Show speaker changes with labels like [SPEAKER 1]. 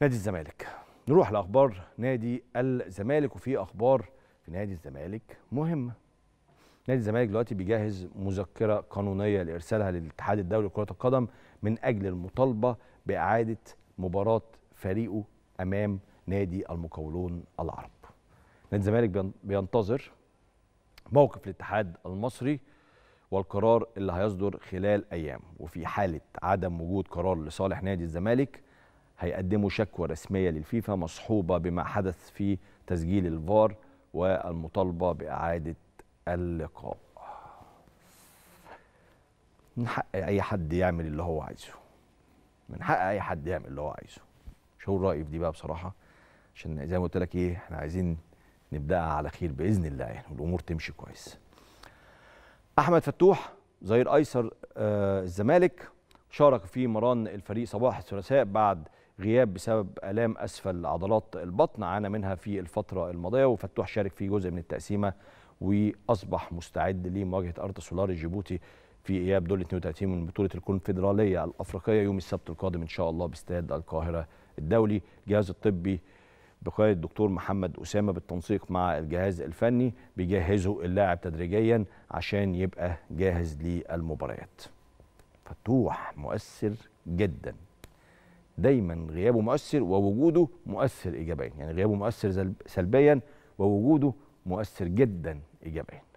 [SPEAKER 1] نادي الزمالك نروح لاخبار نادي الزمالك وفي اخبار في نادي الزمالك مهمه نادي الزمالك دلوقتي بيجهز مذكره قانونيه لارسالها للاتحاد الدولي لكره القدم من اجل المطالبه باعاده مباراه فريقه امام نادي المقاولون العرب نادي الزمالك بينتظر موقف الاتحاد المصري والقرار اللي هيصدر خلال ايام وفي حاله عدم وجود قرار لصالح نادي الزمالك هيقدموا شكوى رسمية للفيفا مصحوبة بما حدث في تسجيل الفار والمطالبة بإعادة اللقاء من حق أي حد يعمل اللي هو عايزه من حق أي حد يعمل اللي هو عايزه مش هقول رأيي في دي بقى بصراحة عشان زي ما قلت لك إيه إحنا عايزين نبدأها على خير بإذن الله يعني والأمور تمشي كويس أحمد فتوح ظهير أيسر آه الزمالك شارك في مران الفريق صباح الثلاثاء بعد غياب بسبب آلام أسفل عضلات البطن عانى منها في الفترة الماضية وفتوح شارك في جزء من التقسيمة وأصبح مستعد لمواجهة أرض سولار الجيبوتي في إياب دول 32 من بطولة الكونفدرالية الأفريقية يوم السبت القادم إن شاء الله باستاد القاهرة الدولي الجهاز الطبي بقيادة الدكتور محمد أسامة بالتنسيق مع الجهاز الفني بيجهزوا اللاعب تدريجيا عشان يبقى جاهز للمباريات فتوح مؤثر جدا دايما غيابه مؤثر ووجوده مؤثر ايجابيا يعني غيابه مؤثر سلبيا ووجوده مؤثر جدا ايجابيا